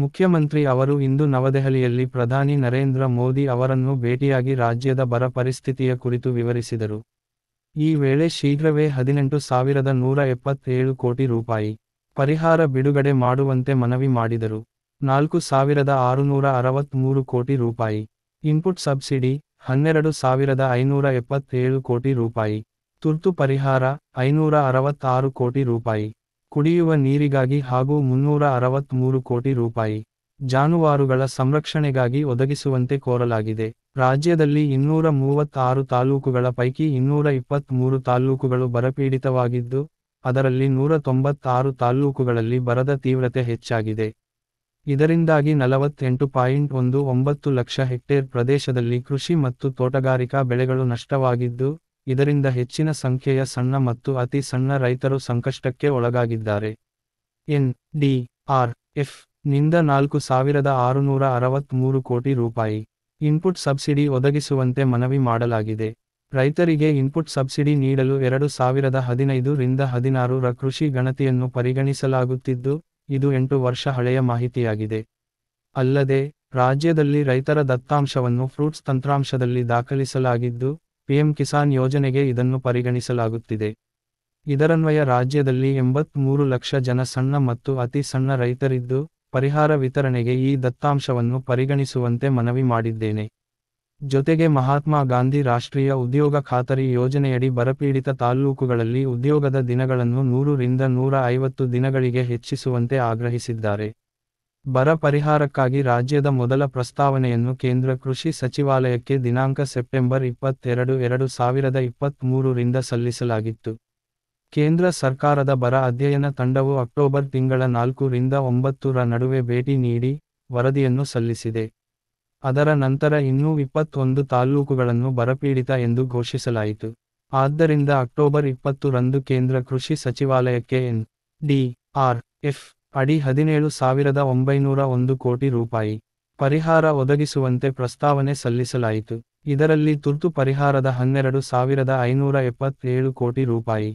ಮುಖ್ಯಮಂತ್ರಿ ಅವರು ಇಂದು ನವದೆಹಲಿಯಲ್ಲಿ ಪ್ರಧಾನಿ ನರೇಂದ್ರ ಮೋದಿ ಅವರನ್ನು ಭೇಟಿಯಾಗಿ ರಾಜ್ಯದ ಬರ ಪರಿಸ್ಥಿತಿಯ ಕುರಿತು ವಿವರಿಸಿದರು ಈ ವೇಳೆ ಶೀಘ್ರವೇ ಹದಿನೆಂಟು ಸಾವಿರದ ನೂರ ಎಪ್ಪತ್ತೇಳು ಕೋಟಿ ರೂಪಾಯಿ ಪರಿಹಾರ ಬಿಡುಗಡೆ ಮಾಡುವಂತೆ ಮನವಿ ಮಾಡಿದರು ನಾಲ್ಕು ಸಾವಿರದ ಆರುನೂರ ಮೂರು ಕೋಟಿ ರೂಪಾಯಿ ಇನ್ಪುಟ್ ಸಬ್ಸಿಡಿ ಹನ್ನೆರಡು ಸಾವಿರದ ಐನೂರ ಎಪ್ಪತ್ತೇಳು ಕೋಟಿ ರೂಪಾಯಿ ತುರ್ತು ಪರಿಹಾರ ಐನೂರ ಅರವತ್ತಾರು ಕೋಟಿ ರೂಪಾಯಿ ಕುಡಿಯುವ ನೀರಿಗಾಗಿ ಹಾಗೂ ಮುನ್ನೂರ ಮೂರು ಕೋಟಿ ರೂಪಾಯಿ ಜಾನುವಾರುಗಳ ಸಂರಕ್ಷಣೆಗಾಗಿ ಒದಗಿಸುವಂತೆ ಕೋರಲಾಗಿದೆ ರಾಜ್ಯದಲ್ಲಿ ಇನ್ನೂರ ಮೂವತ್ತಾರು ತಾಲೂಕುಗಳ ಪೈಕಿ ಇನ್ನೂರ ಮೂರು ತಾಲ್ಲೂಕುಗಳು ಬರಪೀಡಿತವಾಗಿದ್ದು ಅದರಲ್ಲಿ ನೂರ ತೊಂಬತ್ತಾರು ತಾಲ್ಲೂಕುಗಳಲ್ಲಿ ಬರದ ತೀವ್ರತೆ ಹೆಚ್ಚಾಗಿದೆ ಇದರಿಂದಾಗಿ ನಲವತ್ತೆಂಟು ಪಾಯಿಂಟ್ ಒಂದು ಒಂಬತ್ತು ಲಕ್ಷ ಹೆಕ್ಟೇರ್ ಪ್ರದೇಶದಲ್ಲಿ ಕೃಷಿ ಮತ್ತು ತೋಟಗಾರಿಕಾ ಬೆಳೆಗಳು ನಷ್ಟವಾಗಿದ್ದು ಇದರಿಂದ ಹೆಚ್ಚಿನ ಸಂಖ್ಯೆಯ ಸಣ್ಣ ಮತ್ತು ಅತಿ ಸಣ್ಣ ರೈತರು ಸಂಕಷ್ಟಕ್ಕೆ ಒಳಗಾಗಿದ್ದಾರೆ ಎನ್ ಡಿ ಆರ್ ಎಫ್ ನಿಂದ ನಾಲ್ಕು ಸಾವಿರದ ಆರುನೂರ ಮೂರು ಕೋಟಿ ರೂಪಾಯಿ ಇನ್ಪುಟ್ ಸಬ್ಸಿಡಿ ಒದಗಿಸುವಂತೆ ಮನವಿ ಮಾಡಲಾಗಿದೆ ರೈತರಿಗೆ ಇನ್ಪುಟ್ ಸಬ್ಸಿಡಿ ನೀಡಲು ಎರಡು ಸಾವಿರದ ಹದಿನೈದು ರಿಂದ ಹದಿನಾರರ ಕೃಷಿ ಗಣತಿಯನ್ನು ಪರಿಗಣಿಸಲಾಗುತ್ತಿದ್ದು ಇದು ಎಂಟು ವರ್ಷ ಹಳೆಯ ಮಾಹಿತಿಯಾಗಿದೆ ಅಲ್ಲದೆ ರಾಜ್ಯದಲ್ಲಿ ರೈತರ ದತ್ತಾಂಶವನ್ನು ಫ್ರೂಟ್ಸ್ ತಂತ್ರಾಂಶದಲ್ಲಿ ದಾಖಲಿಸಲಾಗಿದ್ದು ಪಿಎಂ ಕಿಸಾನ್ ಯೋಜನೆಗೆ ಇದನ್ನು ಪರಿಗಣಿಸಲಾಗುತ್ತಿದೆ ಇದರನ್ವಯ ರಾಜ್ಯದಲ್ಲಿ ಎಂಬತ್ಮೂರು ಲಕ್ಷ ಜನ ಸಣ್ಣ ಮತ್ತು ಅತಿ ಸಣ್ಣ ರೈತರಿದ್ದು ಪರಿಹಾರ ವಿತರಣೆಗೆ ಈ ದತ್ತಾಂಶವನ್ನು ಪರಿಗಣಿಸುವಂತೆ ಮನವಿ ಮಾಡಿದ್ದೇನೆ ಜೊತೆಗೆ ಮಹಾತ್ಮ ಗಾಂಧಿ ರಾಷ್ಟ್ರೀಯ ಉದ್ಯೋಗ ಖಾತರಿ ಯೋಜನೆಯಡಿ ಬರಪೀಡಿತ ತಾಲ್ಲೂಕುಗಳಲ್ಲಿ ಉದ್ಯೋಗದ ದಿನಗಳನ್ನು ನೂರರಿಂದ ರಿಂದ ನೂರ ಐವತ್ತು ದಿನಗಳಿಗೆ ಹೆಚ್ಚಿಸುವಂತೆ ಆಗ್ರಹಿಸಿದ್ದಾರೆ ಬರ ಪರಿಹಾರಕ್ಕಾಗಿ ರಾಜ್ಯದ ಮೊದಲ ಪ್ರಸ್ತಾವನೆಯನ್ನು ಕೇಂದ್ರ ಕೃಷಿ ಸಚಿವಾಲಯಕ್ಕೆ ದಿನಾಂಕ ಸೆಪ್ಟೆಂಬರ್ ಇಪ್ಪತ್ತೆರಡು ಎರಡು ಸಾವಿರದ ಇಪ್ಪತ್ತ್ಮೂರರಿಂದ ಸಲ್ಲಿಸಲಾಗಿತ್ತು ಕೇಂದ್ರ ಸರ್ಕಾರದ ಬರ ಅಧ್ಯಯನ ತಂಡವು ಅಕ್ಟೋಬರ್ ತಿಂಗಳ ನಾಲ್ಕು ರಿಂದ ಒಂಬತ್ತರ ನಡುವೆ ಭೇಟಿ ನೀಡಿ ವರದಿಯನ್ನು ಸಲ್ಲಿಸಿದೆ ಅದರ ನಂತರ ಇನ್ನೂ ಇಪ್ಪತ್ತೊಂದು ತಾಲೂಕುಗಳನ್ನು ಬರಪೀಡಿತ ಎಂದು ಘೋಷಿಸಲಾಯಿತು ಆದ್ದರಿಂದ ಅಕ್ಟೋಬರ್ ಇಪ್ಪತ್ತರಂದು ಕೇಂದ್ರ ಕೃಷಿ ಸಚಿವಾಲಯಕ್ಕೆ ಎನ್ ಡಿ ಆರ್ ಎಫ್ ಅಡಿ ಹದಿನೇಳು ಸಾವಿರದ ಒಂಬೈನೂರ ಒಂದು ಕೋಟಿ ರೂಪಾಯಿ ಪರಿಹಾರ ಒದಗಿಸುವಂತೆ ಪ್ರಸ್ತಾವನೆ ಸಲ್ಲಿಸಲಾಯಿತು ಇದರಲ್ಲಿ ತುರ್ತು ಪರಿಹಾರದ ಹನ್ನೆರಡು ಸಾವಿರದ ಐನೂರ ಎಪ್ಪತ್ತೇಳು ಕೋಟಿ ರೂಪಾಯಿ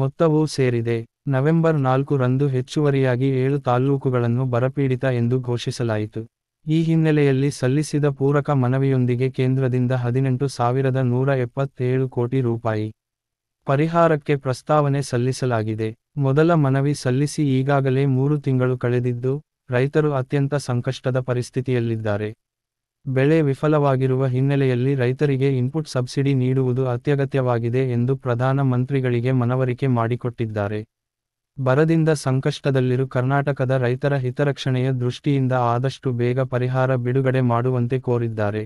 ಮೊತ್ತವೂ ಸೇರಿದೆ ನವೆಂಬರ್ ನಾಲ್ಕು ರಂದು ಹೆಚ್ಚುವರಿಯಾಗಿ ಏಳು ತಾಲ್ಲೂಕುಗಳನ್ನು ಬರಪೀಡಿತ ಎಂದು ಘೋಷಿಸಲಾಯಿತು ಈ ಹಿನ್ನೆಲೆಯಲ್ಲಿ ಸಲ್ಲಿಸಿದ ಪೂರಕ ಮನವಿಯೊಂದಿಗೆ ಕೇಂದ್ರದಿಂದ ಹದಿನೆಂಟು ಸಾವಿರದ ನೂರ ಎಪ್ಪತ್ತೇಳು ಕೋಟಿ ರೂಪಾಯಿ ಪರಿಹಾರಕ್ಕೆ ಪ್ರಸ್ತಾವನೆ ಸಲ್ಲಿಸಲಾಗಿದೆ ಮೊದಲ ಮನವಿ ಸಲ್ಲಿಸಿ ಈಗಾಗಲೇ ಮೂರು ತಿಂಗಳು ಕಳೆದಿದ್ದು ರೈತರು ಅತ್ಯಂತ ಸಂಕಷ್ಟದ ಪರಿಸ್ಥಿತಿಯಲ್ಲಿದ್ದಾರೆ ಬೆಳೆ ವಿಫಲವಾಗಿರುವ ಹಿನ್ನೆಲೆಯಲ್ಲಿ ರೈತರಿಗೆ ಇನ್ಪುಟ್ ಸಬ್ಸಿಡಿ ನೀಡುವುದು ಅತ್ಯಗತ್ಯವಾಗಿದೆ ಎಂದು ಪ್ರಧಾನ ಮಂತ್ರಿಗಳಿಗೆ ಮನವರಿಕೆ ಮಾಡಿಕೊಟ್ಟಿದ್ದಾರೆ ಬರದಿಂದ ಸಂಕಷ್ಟದಲ್ಲಿರು ಕರ್ನಾಟಕದ ರೈತರ ಹಿತರಕ್ಷಣೆಯ ದೃಷ್ಟಿಯಿಂದ ಆದಷ್ಟು ಬೇಗ ಪರಿಹಾರ ಬಿಡುಗಡೆ ಮಾಡುವಂತೆ ಕೋರಿದ್ದಾರೆ